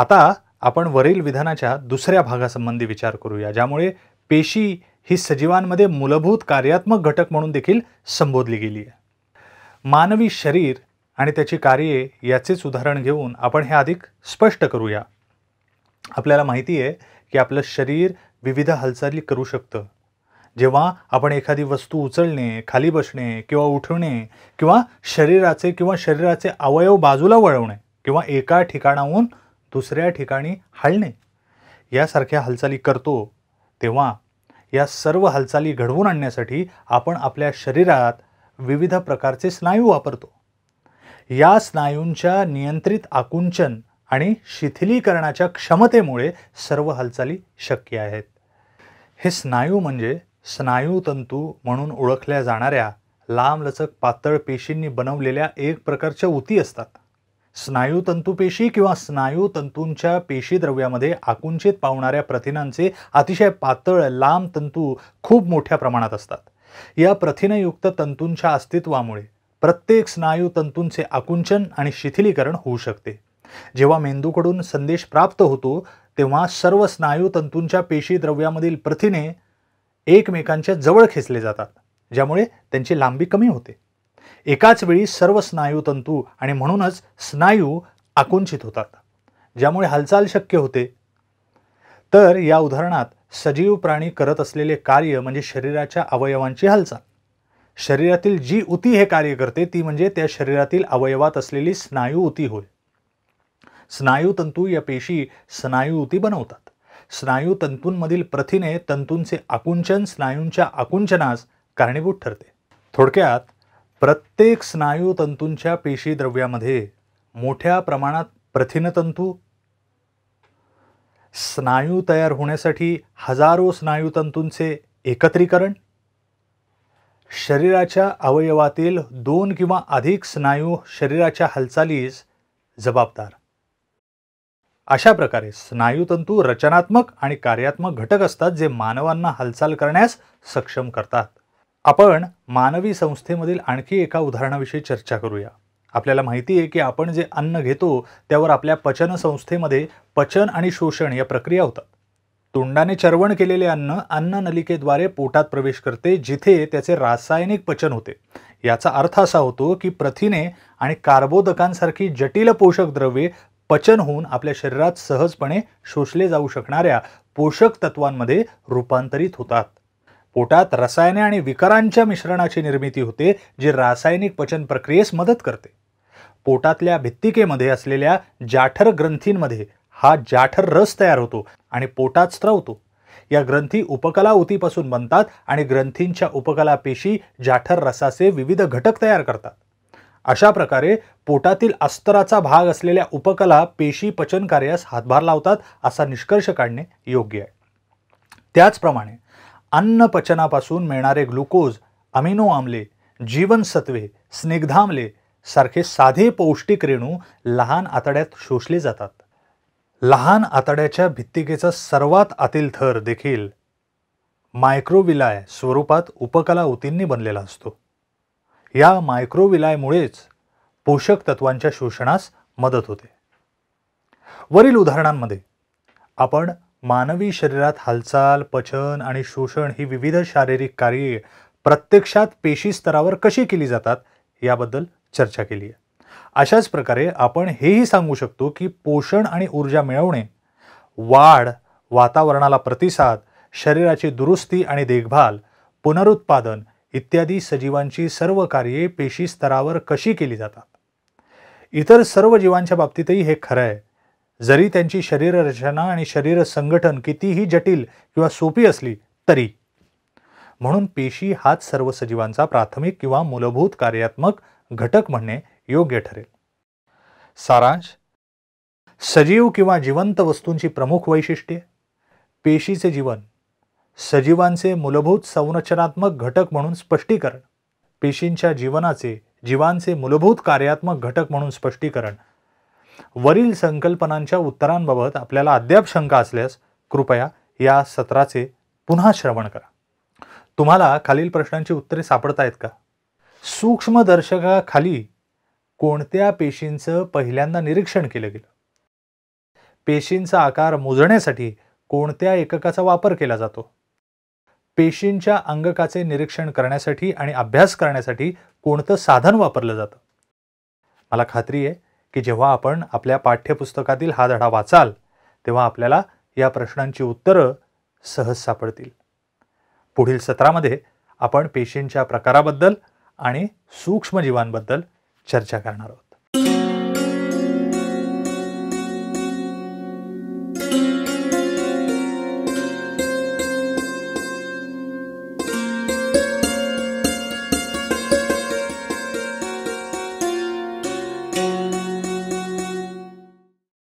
आता आपण वरील विधानाच्या दुसऱ्या भागासंबंधी विचार करूया ज्यामुळे पेशी ही सजीवांमध्ये मूलभूत कार्यात्मक घटक म्हणून देखील संबोधली गेली आहे मानवी शरीर आणि त्याची कार्ये याचेच उदाहरण घेऊन आपण हे अधिक स्पष्ट करूया आपल्याला माहिती आहे की आपलं शरीर विविध हालचाली करू शकतं जेव्हा आपण एखादी वस्तू उचलणे खाली बसणे किंवा उठणे किंवा शरीराचे किंवा शरीराचे अवयव बाजूला वळवणे किंवा एका ठिकाणाहून दुसऱ्या ठिकाणी हालणे यासारख्या हालचाली करतो तेव्हा या सर्व हालचाली घडवून आणण्यासाठी आपण आपल्या शरीरात विविध प्रकारचे स्नायू वापरतो या स्नायूंच्या नियंत्रित आकुंचन आणि शिथिलीकरणाच्या क्षमतेमुळे सर्व हालचाली शक्य आहेत हे स्नायू म्हणजे स्नायूतंतू म्हणून ओळखल्या जाणाऱ्या लांबलचक पातळ पेशींनी बनवलेल्या एक प्रकारच्या उती असतात स्नायूतंतुपेशी किंवा स्नायूतंतूंच्या पेशीद्रव्यामध्ये आकुंचित पावणाऱ्या प्रथिनांचे अतिशय पातळ लांब तंतू खूप मोठ्या प्रमाणात असतात या प्रथिनयुक्त तंतूंच्या अस्तित्वामुळे प्रत्येक स्नायू तंतूंचे आकुंचन आणि शिथिलीकरण होऊ शकते जेव्हा मेंदूकडून संदेश प्राप्त होतो तेव्हा सर्व स्नायू तंतूंच्या पेशी प्रथिने एकमेकांच्या जवळ खेचले जातात ज्यामुळे त्यांची लांबी कमी होते एकाच वेळी सर्व स्नायूतंतू आणि म्हणूनच स्नायू आकुंचित होतात ज्यामुळे हालचाल शक्य होते तर या उदाहरणात सजीव प्राणी करत असलेले कार्य म्हणजे शरीराच्या अवयवांची हालचाल शरीरातील जी उती हे कार्य करते ती म्हणजे त्या शरीरातील अवयवात असलेली स्नायू उती होय स्नायू तंतू या पेशी स्नायू उती बनवतात स्नायू तंतूंमधील प्रथिने तंतूंचे आकुंचन स्नायूंच्या आकुंचनास कारणीभूत ठरते थोडक्यात प्रत्येक स्नायू तंतूंच्या पेशी द्रव्यामध्ये मोठ्या प्रमाणात प्रथिनतंतू स्नायू तयार होण्यासाठी हजारो तंतूंचे एकत्रीकरण शरीराच्या अवयवातील दोन किंवा अधिक स्नायू शरीराच्या हालचालीस जबाबदार अशा प्रकारे स्नायूतंतू रचनात्मक आणि कार्यात्मक घटक असतात जे मानवांना हालचाल करण्यास सक्षम करतात आपण मानवी संस्थेमधील आणखी एका उदाहरणाविषयी चर्चा करूया आपल्याला माहिती आहे की आपण जे अन्न घेतो त्यावर आपल्या पचन संस्थेमध्ये पचन आणि शोषण या प्रक्रिया होतात तोंडाने चरवण केलेले अन्न अन्न नलिकेद्वारे पोटात प्रवेश करते जिथे त्याचे रासायनिक पचन होते याचा अर्थ असा होतो की प्रथिने आणि कार्बोदकांसारखी जटिल पोषक द्रव्ये पचन होऊन आपल्या शरीरात सहजपणे शोषले जाऊ शकणाऱ्या पोषक तत्वांमध्ये रूपांतरित होतात पोटात रसायने आणि विकारांच्या मिश्रणाची निर्मिती होते जी रासायनिक पचन प्रक्रियेस मदत करते पोटातल्या भित्तिकेमध्ये असलेल्या जाठर ग्रंथींमध्ये हा जाठर रस तयार होतो आणि पोटात स्त्रवतो या ग्रंथी उपकला उतीपासून बनतात आणि ग्रंथींच्या उपकला पेशी जाठर रसाचे विविध घटक तयार करतात अशा प्रकारे पोटातील अस्तराचा भाग असलेल्या उपकला पेशी पचन कार्यास हातभार लावतात असा निष्कर्ष काढणे योग्य आहे त्याचप्रमाणे अन्न पचनापासून मिळणारे ग्लुकोज अमिनो आम्ले जीवनसत्वे स्निग्धामले सारखे साधे पौष्टिक रेणू लहान आतड्यात शोषले जातात लहान आतड्याच्या भित्तिकेचा सर्वात आतील थर देखील मायक्रोविलाय स्वरूपात उपकला उतींनी बनलेला असतो या मायक्रोविलायमुळेच पोषक तत्वांच्या शोषणास मदत होते वरील उदाहरणांमध्ये आपण मानवी शरीरात हालचाल पचन आणि शोषण ही विविध शारीरिक कार्ये प्रत्यक्षात पेशी स्तरावर कशी केली जातात याबद्दल चर्चा केली आहे अशाच प्रकारे आपण हेही सांगू शकतो की पोषण आणि ऊर्जा मिळवणे वाढ वातावरणाला प्रतिसाद शरीराची दुरुस्ती आणि देखभाल पुनरुत्पादन इत्यादी सजीवांची सर्व कार्ये पेशी स्तरावर कशी केली जातात इतर सर्व जीवांच्या बाबतीतही हे खरं आहे जरी त्यांची शरीररचना आणि शरीर संघटन कितीही जटिल किंवा सोपी असली तरी म्हणून पेशी हाच सर्व सजीवांचा प्राथमिक किंवा मूलभूत कार्यात्मक घटक म्हणणे योग्य ठरेल सारांश सजीव किंवा जिवंत वस्तूंची प्रमुख वैशिष्ट्ये पेशीचे जीवन सजीवांचे मूलभूत संरचनात्मक घटक म्हणून स्पष्टीकरण पेशींच्या जीवनाचे जीवांचे मूलभूत कार्यात्मक घटक म्हणून स्पष्टीकरण वरील संकल्पनांच्या उत्तरांबाबत आपल्याला अद्याप शंका असल्यास कृपया या सत्राचे पुन्हा श्रवण करा तुम्हाला खालील प्रश्नांची उत्तरे सापडत आहेत का सूक्ष्मदर्शकाखाली कोणत्या पेशींचं पहिल्यांदा निरीक्षण केलं गेलं पेशींचा आकार मोजण्यासाठी कोणत्या एककाचा वापर केला जातो पेशींच्या अंगकाचे निरीक्षण करण्यासाठी आणि अभ्यास करण्यासाठी कोणतं साधन वापरलं जातं मला खात्री आहे की जेव्हा आपण आपल्या पाठ्यपुस्तकातील हा धडा वाचाल तेव्हा आपल्याला या प्रश्नांची उत्तरं सहज सापडतील पुढील सत्रामध्ये आपण पेशींच्या प्रकाराबद्दल आणि सूक्ष्मजीवांबद्दल चर्चा करणार आहोत